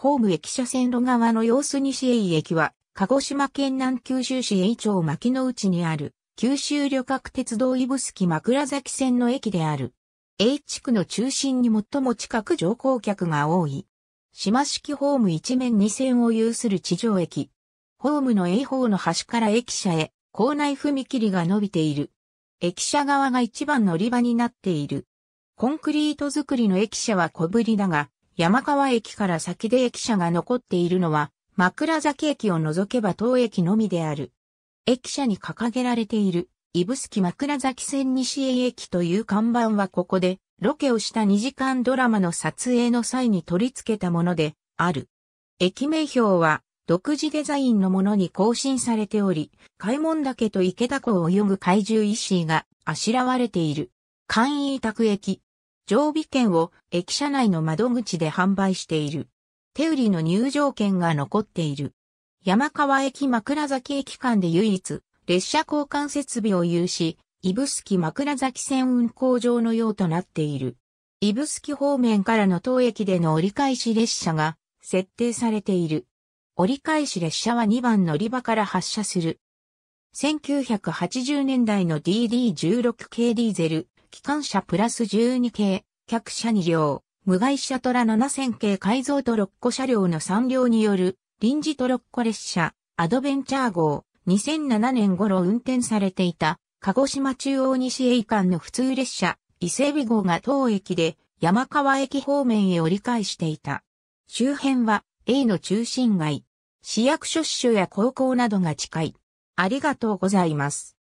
ホーム駅舎線路側の様子西栄駅は、鹿児島県南九州市栄町牧野内にある、九州旅客鉄道スキ枕崎線の駅である。A 地区の中心に最も近く乗降客が多い。島式ホーム一面二線を有する地上駅。ホームの A 方の端から駅舎へ、構内踏切が伸びている。駅舎側が一番乗り場になっている。コンクリート造りの駅舎は小ぶりだが、山川駅から先で駅舎が残っているのは、枕崎駅を除けば当駅のみである。駅舎に掲げられている、指宿枕崎線西駅という看板はここで、ロケをした2時間ドラマの撮影の際に取り付けたもので、ある。駅名表は、独自デザインのものに更新されており、開門岳と池田湖を泳ぐ怪獣石井があしらわれている。簡易委託駅、常備券を駅舎内の窓口で販売している。手売りの入場券が残っている。山川駅枕崎駅間で唯一、列車交換設備を有し、指宿枕崎線運行場のようとなっている。指宿方面からの当駅での折り返し列車が設定されている。折り返し列車は2番乗り場から発車する。1980年代の DD16 k ディーゼル機関車プラス12系、客車2両、無害車トラ7000系改造トロッコ車両の3両による臨時トロッコ列車、アドベンチャー号、2007年頃運転されていた、鹿児島中央西営間の普通列車、伊勢美号が当駅で山川駅方面へ折り返していた。周辺は A の中心街、市役所支所や高校などが近い。ありがとうございます。